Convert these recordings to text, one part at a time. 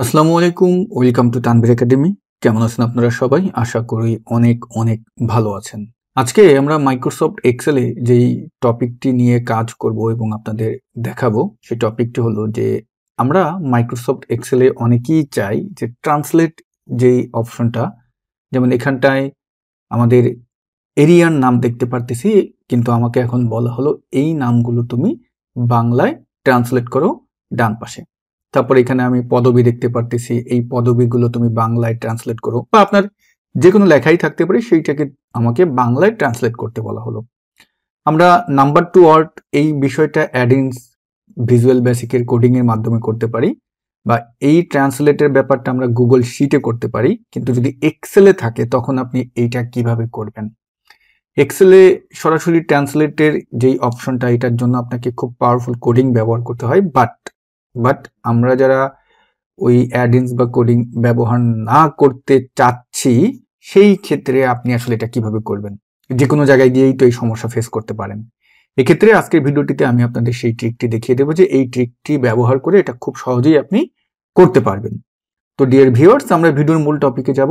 আসসালামু আলাইকুম welcome to Tanvir academy কেমন আছেন আপনারা সবাই আশা করি অনেক অনেক ভালো আছেন আজকে আমরা মাইক্রোসফট এক্সেলে যেই টপিকটি নিয়ে কাজ করব এবং আপনাদের দেখাবো সেই টপিকটি হলো যে আমরা মাইক্রোসফট এক্সেলে অনেকেই চাই যে ট্রান্সলেট যেই অপশনটা যেমন এখানটায় আমাদের এরিয়ার নাম দেখতে পারতেছি কিন্তু আমাকে এখন বলা হলো এই নামগুলো তুমি বাংলায় ট্রান্সলেট করো ডান পাশে তারপর এখানে আমি পদবি দেখতে পারতেছি এই পদবিগুলো তুমি বাংলায় ট্রান্সলেট করো বা আপনার যে কোনো লেখাই থাকতে পারে সেইটাকে আমাকে বাংলায় ট্রান্সলেট করতে বলা হলো আমরা নাম্বার টু অর্ট এই বিষয়টা অ্যাডিনস ভিজুয়াল বেসিকের কোডিংয়ের মাধ্যমে করতে পারি বা এই ট্রান্সলেটের ব্যাপারটা আমরা গুগল শিটে করতে পারি কিন্তু যদি এক্সেলে থাকে তখন আপনি এইটা কিভাবে করবেন এক্সেলে সরাসরি ট্রান্সলেটের যেই অপশনটা এটার জন্য আপনাকে খুব পাওয়ারফুল কোডিং ব্যবহার করতে হয় বাট বাট আমরা যারা ওই অ্যাডিংস বা কোডিং ব্যবহার না করতে চাচ্ছি সেই ক্ষেত্রে আপনি আসলে এটা কিভাবে করবেন যে কোনো জায়গায় গিয়েই তো এই সমস্যা ফেস করতে পারেন এক্ষেত্রে আজকের ভিডিওটিতে আমি আপনাদের সেই ট্রিকটি দেখিয়ে দেবো যে এই ট্রিকটি ব্যবহার করে এটা খুব সহজেই আপনি করতে পারবেন তো ডিয়ার ভিউয়ার্স আমরা ভিডিওর মূল টপিকে যাব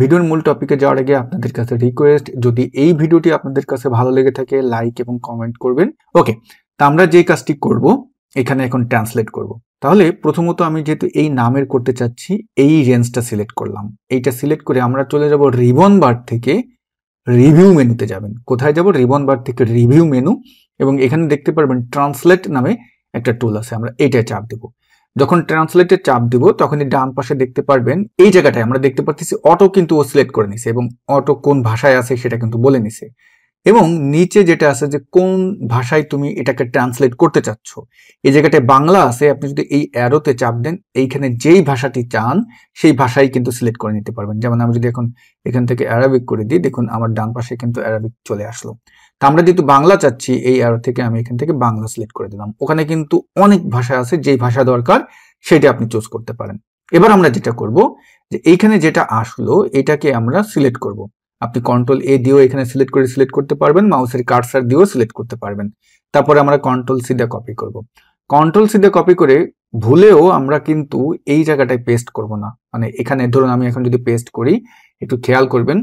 ভিডিওর মূল টপিকে যাওয়ার আগে আপনাদের কাছে রিকোয়েস্ট যদি এই ভিডিওটি আপনাদের কাছে ভালো লেগে থাকে লাইক এবং কমেন্ট করবেন ওকে তা আমরা যে কাজটি করব এখানে এখন ট্রান্সলেট করব। তাহলে প্রথমত আমি যেহেতু এই নামের করতে চাচ্ছি এই রেঞ্জটা সিলেক্ট করলাম এইটা সিলেক্ট করে আমরা চলে যাব রিবন বার থেকে রিভিউ মেনুতে যাবেন কোথায় যাব রিবন বার থেকে রিভিউ মেনু এবং এখানে দেখতে পারবেন ট্রান্সলেট নামে একটা টুল আছে আমরা এটা চাপ দেব যখন ট্রান্সলেটের চাপ দিব তখনই ডান পাশে দেখতে পারবেন এই জায়গাটায় আমরা দেখতে পাচ্ছি অটো কিন্তু ও সিলেক্ট করে নিছে এবং অটো কোন ভাষায় আছে সেটা কিন্তু বলে নিছে এবং নিচে যেটা আছে যে কোন ভাষায় তুমি এটাকে ট্রান্সলেট করতে চাচ্ছ এই জায়গাটায় বাংলা আছে আপনি যদি এই অ্যারোতে চাপ দেন এইখানে যেই ভাষাটি চান সেই ভাষাই কিন্তু সিলেক্ট করে নিতে পারবেন যেমন আমি যদি এখন এখান থেকে অ্যারাবিক করে দিই দেখুন আমার ডান পাশে কিন্তু অ্যারাবিক চলে আসলো তা আমরা যেহেতু বাংলা চাচ্ছি এই অ্যারো থেকে আমি এখান থেকে বাংলা সিলেক্ট করে দিলাম ওখানে কিন্তু অনেক ভাষা আছে যেই ভাষা দরকার সেটা আপনি চুজ করতে পারেন এবার আমরা যেটা করব যে এইখানে যেটা আসলো এটাকে আমরা সিলেক্ট করব আপনি কন্ট্রোল এ দিয়েও এখানে সিলেক্ট করে সিলেক্ট করতে পারবেন মাউসের কার্সার দিয়েও সিলেক্ট করতে পারবেন তারপরে আমরা কন্ট্রোল সি দিয়ে কপি করব কন্ট্রোল সি দিয়ে কপি করে ভুলেও আমরা কিন্তু এই জায়গাটায় পেস্ট করব না মানে এখানে ধরুন আমি এখন যদি পেস্ট করি একটু খেয়াল করবেন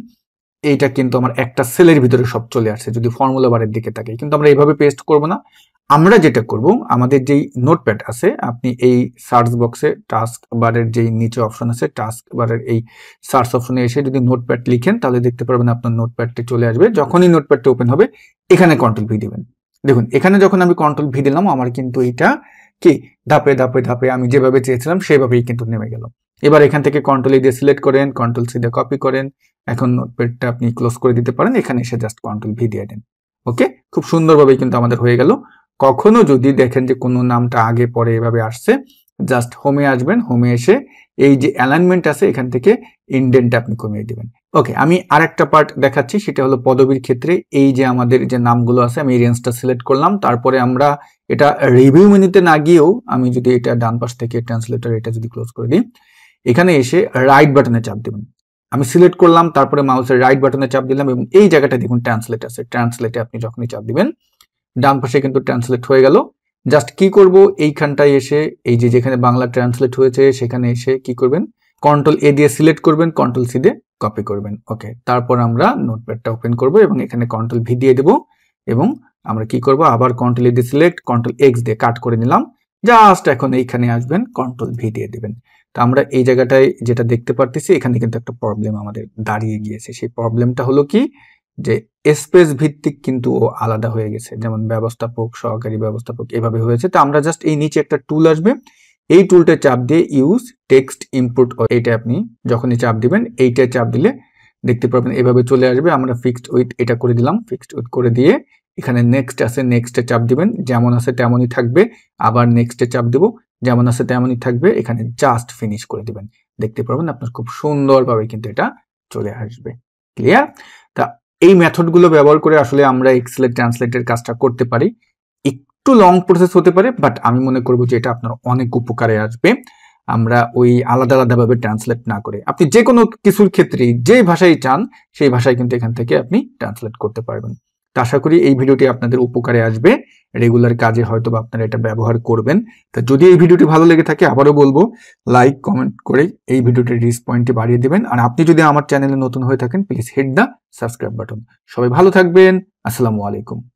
এইটা কিন্তু আমার একটা সেলের ভিতরে সব চলে আসছে যদি ফর্মুলা বারের দিকে থাকে কিন্তু আমরা এইভাবে পেস্ট করব না আমরা যেটা করব আমাদের যেই নোটপ্যাড আছে আপনি এই সার্চ বক্সে টাস্ক বারের যেই নিচে অপশন আছে টাস্ক বারের এই সার্চ অপশনে এসে যদি নোটপ্যাড লিখেন তাহলে দেখতে পারবেন আপনার নোটপ্যাডটি চলে আসবে যখনই নোটপ্যাডটি ওপেন হবে এখানে কন্ট্রোল ভি দেবেন দেখুন এখানে যখন আমি কন্ট্রোল ভি দিলাম আমার কিন্তু এটা কি ধাপে ধাপে ধাপে আমি যেভাবে চেয়েছিলাম সেভাবেই কিন্তু নেমে গেল এবার এখান থেকে কন্ট্রোল এই দিয়ে সিলেক্ট করেন কন্ট্রোল সি দিয়ে কপি করেন এখন নোটপ্যাডটা আপনি ক্লোজ করে দিতে পারেন এখানে এসে জাস্ট কন্ট্রোল ভি দিয়ে দেন ওকে খুব সুন্দরভাবে কিন্তু আমাদের হয়ে গেল কখনো যদি দেখেন যে কোনো নামটা আগে পরে এভাবে আসছে জাস্ট হোমে আসবেন হোমে এসে এই যে অ্যালাইনমেন্ট আছে এখান থেকে ইন্ডেনটা আপনি কমিয়ে দিবেন ওকে আমি আর একটা পার্ট দেখাচ্ছি সেটা হলো পদবীর ক্ষেত্রে এই যে আমাদের যে নামগুলো আছে আমি রেঞ্জটা সিলেক্ট করলাম তারপরে আমরা এটা রিভিউ মেনুতে না গিয়েও আমি যদি এটা ডান পাশ থেকে ট্রান্সলেটার এটা যদি ক্লোজ করে দিই এখানে এসে রাইট বাটনে চাপ দেবেন আমি সিলেক্ট করলাম তারপরে মাউসের রাইট বাটনে চাপ দিলাম এবং এই জায়গাটা দেখুন ট্রান্সলেট আছে ট্রান্সলেটে আপনি যখনই চাপ দিবেন ডান পাশে কিন্তু ট্রান্সলেট হয়ে গেল জাস্ট কি করব এইখানটায় এসে এই যে যেখানে বাংলা ট্রান্সলেট হয়েছে সেখানে এসে কি করবেন কন্ট্রোল এ দিয়ে সিলেক্ট করবেন কন্ট্রোল সি দিয়ে কপি করবেন ওকে তারপর আমরা নোটপ্যাডটা ওপেন করব এবং এখানে কন্ট্রোল ভি দিয়ে দেব এবং আমরা কি করব আবার কন্ট্রোল এ দিয়ে সিলেক্ট কন্ট্রোল এক্স দিয়ে কাট করে নিলাম জাস্ট এখন এইখানে আসবেন কন্ট্রোল ভি দিয়ে দেবেন তো আমরা এই জায়গাটায় যেটা দেখতে পারতেছি এখানে কিন্তু একটা প্রবলেম আমাদের দাঁড়িয়ে গিয়েছে সেই প্রবলেমটা হলো কি যে স্পেস ভিত্তিক কিন্তু ও আলাদা হয়ে গেছে যেমন ব্যবস্থাপক সহকারী ব্যবস্থাপক এভাবে হয়েছে তো আমরা জাস্ট এই নিচে একটা টুল আসবে এই টুলটা চাপ দিয়ে ইউজ টেক্সট ইনপুট এটা আপনি যখনই চাপ দিবেন এইটা চাপ দিলে দেখতে পাবেন এভাবে চলে আসবে আমরা ফিক্সড উইথ এটা করে দিলাম ফিক্সড উইথ করে দিয়ে এখানে নেক্সট আছে নেক্সটে চাপ দিবেন যেমন আছে তেমনই থাকবে আবার নেক্সটে চাপ দিব যেমন আছে তেমনই থাকবে এখানে জাস্ট ফিনিশ করে দিবেন দেখতে পাবেন আপনার খুব সুন্দরভাবে কিন্তু এটা চলে আসবে ক্লিয়ার তা এই মেথডগুলো ব্যবহার করে আসলে আমরা এক্সেলের ট্রান্সলেটের কাজটা করতে পারি একটু লং প্রসেস হতে পারে বাট আমি মনে করব যে এটা আপনার অনেক উপকারে আসবে আমরা ওই আলাদা আলাদাভাবে ট্রান্সলেট না করে আপনি যে কোনো কিছুর ক্ষেত্রেই যে ভাষাই চান সেই ভাষায় কিন্তু এখান থেকে আপনি ট্রান্সলেট করতে পারবেন তো আশা করি এই ভিডিওটি আপনাদের উপকারে আসবে রেগুলার কাজে হয়তো বা আপনারা এটা ব্যবহার করবেন তো যদি এই ভিডিওটি ভালো লেগে থাকে আবারও বলবো লাইক কমেন্ট করে এই ভিডিওটির রিস পয়েন্টটি বাড়িয়ে দেবেন আর আপনি যদি আমার চ্যানেলে নতুন হয়ে থাকেন please hit the subscribe button সবাই ভালো থাকবেন আসসালামু আলাইকুম